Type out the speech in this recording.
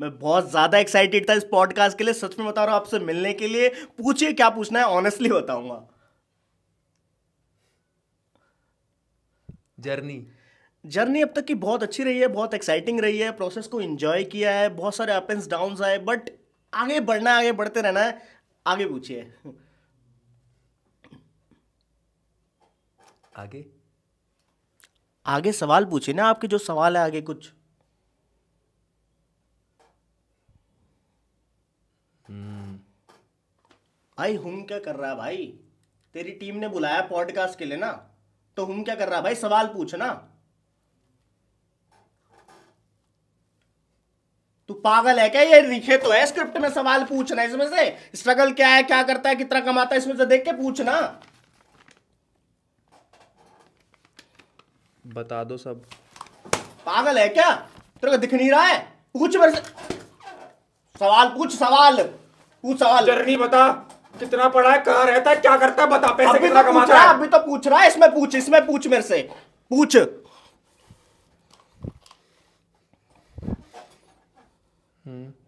मैं बहुत ज़्यादा एक्साइटेड था इस पॉडकास्ट के लिए सच में बता रहा हूं आपसे मिलने के लिए पूछिए क्या पूछना है ऑनेस्टली बताऊंगा जर्नी जर्नी अब तक की बहुत अच्छी रही है बहुत एक्साइटिंग रही है प्रोसेस को इंजॉय किया है बहुत सारे अप एंड डाउन आए बट आगे बढ़ना है आगे बढ़ते रहना है आगे पूछिए आगे आगे सवाल पूछिए ना आपके जो सवाल है आगे कुछ भाई हम्म। हम क्या कर रहा है भाई तेरी टीम ने बुलाया पॉडकास्ट के लिए ना तो हम क्या कर रहा है भाई सवाल पूछना तू पागल है क्या ये लिखे तो है स्क्रिप्ट में सवाल पूछना इसमें से स्ट्रगल क्या है क्या करता है कितना कमाता है इसमें से देख के पूछना बता दो सब पागल है क्या तेरे को दिख नहीं रहा है पूछ मेरे से सवाल पूछ सवाल पूछ सवाल जर्नी बता कितना पढ़ा है कहाँ रहता है क्या करता है बता पैसे तो कितना तो कमाता है अभी तो पूछ रहा है इसमें पूछ इसमें पूछ मेरे से पूछ हम्म